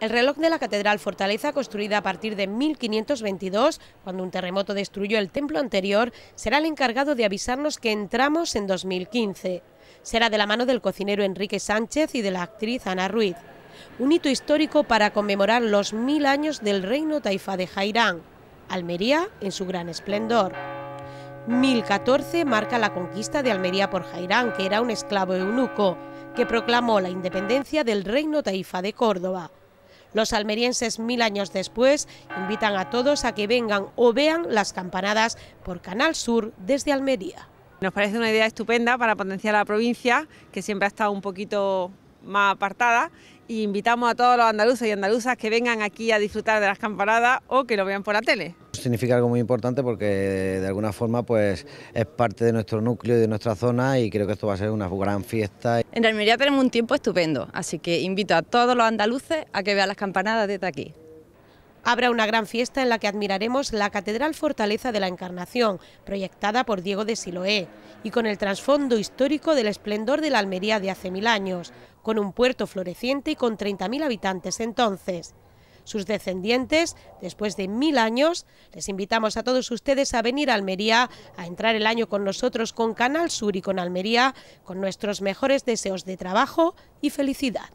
El reloj de la catedral fortaleza, construida a partir de 1522, cuando un terremoto destruyó el templo anterior, será el encargado de avisarnos que entramos en 2015. Será de la mano del cocinero Enrique Sánchez y de la actriz Ana Ruiz. Un hito histórico para conmemorar los mil años del reino taifa de Jairán, Almería en su gran esplendor. 1014 marca la conquista de Almería por Jairán, que era un esclavo eunuco, que proclamó la independencia del reino taifa de Córdoba. Los almerienses mil años después invitan a todos a que vengan o vean las campanadas por Canal Sur desde Almería. Nos parece una idea estupenda para potenciar la provincia, que siempre ha estado un poquito más apartada y invitamos a todos los andaluces y andaluzas que vengan aquí a disfrutar de las campanadas o que lo vean por la tele. Significa algo muy importante porque de alguna forma pues es parte de nuestro núcleo y de nuestra zona y creo que esto va a ser una gran fiesta. En Almería tenemos un tiempo estupendo, así que invito a todos los andaluces a que vean las campanadas desde aquí. Habrá una gran fiesta en la que admiraremos la Catedral Fortaleza de la Encarnación, proyectada por Diego de Siloé, y con el trasfondo histórico del esplendor de la Almería de hace mil años, con un puerto floreciente y con 30.000 habitantes entonces sus descendientes después de mil años. Les invitamos a todos ustedes a venir a Almería, a entrar el año con nosotros, con Canal Sur y con Almería, con nuestros mejores deseos de trabajo y felicidad.